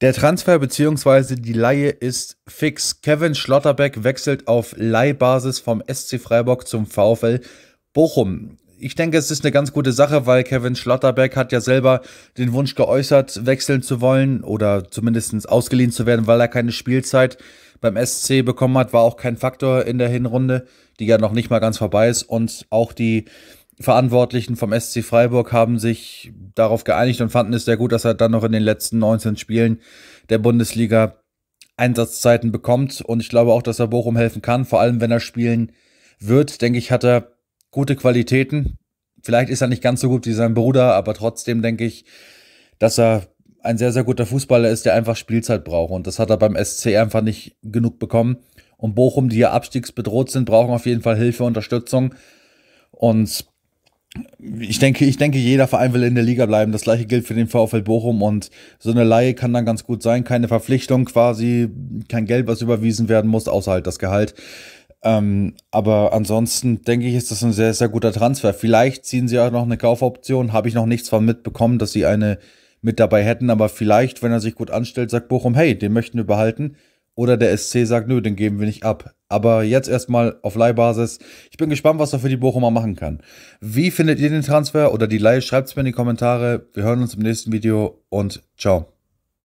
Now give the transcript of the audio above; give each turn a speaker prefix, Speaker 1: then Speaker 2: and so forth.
Speaker 1: Der Transfer bzw. die Laie ist fix. Kevin Schlotterbeck wechselt auf Leihbasis vom SC Freiburg zum VfL Bochum. Ich denke, es ist eine ganz gute Sache, weil Kevin Schlotterbeck hat ja selber den Wunsch geäußert, wechseln zu wollen oder zumindest ausgeliehen zu werden, weil er keine Spielzeit beim SC bekommen hat, war auch kein Faktor in der Hinrunde, die ja noch nicht mal ganz vorbei ist. Und auch die Verantwortlichen vom SC Freiburg haben sich darauf geeinigt und fanden es sehr gut, dass er dann noch in den letzten 19 Spielen der Bundesliga Einsatzzeiten bekommt. Und ich glaube auch, dass er Bochum helfen kann, vor allem wenn er spielen wird. Denke ich, hat er gute Qualitäten. Vielleicht ist er nicht ganz so gut wie sein Bruder, aber trotzdem denke ich, dass er ein sehr, sehr guter Fußballer ist, der einfach Spielzeit braucht. Und das hat er beim SC einfach nicht genug bekommen. Und Bochum, die ja abstiegsbedroht sind, brauchen auf jeden Fall Hilfe, Unterstützung. Und ich denke, ich denke, jeder Verein will in der Liga bleiben. Das gleiche gilt für den VfL Bochum und so eine Laie kann dann ganz gut sein. Keine Verpflichtung quasi, kein Geld, was überwiesen werden muss, außer halt das Gehalt. Ähm, aber ansonsten denke ich, ist das ein sehr, sehr guter Transfer. Vielleicht ziehen sie auch noch eine Kaufoption. Habe ich noch nichts von mitbekommen, dass sie eine mit dabei hätten. Aber vielleicht, wenn er sich gut anstellt, sagt Bochum, hey, den möchten wir behalten oder der SC sagt, nö, den geben wir nicht ab. Aber jetzt erstmal auf Leihbasis. Ich bin gespannt, was er für die Bochumer machen kann. Wie findet ihr den Transfer oder die Leih? Schreibt es mir in die Kommentare. Wir hören uns im nächsten Video und ciao.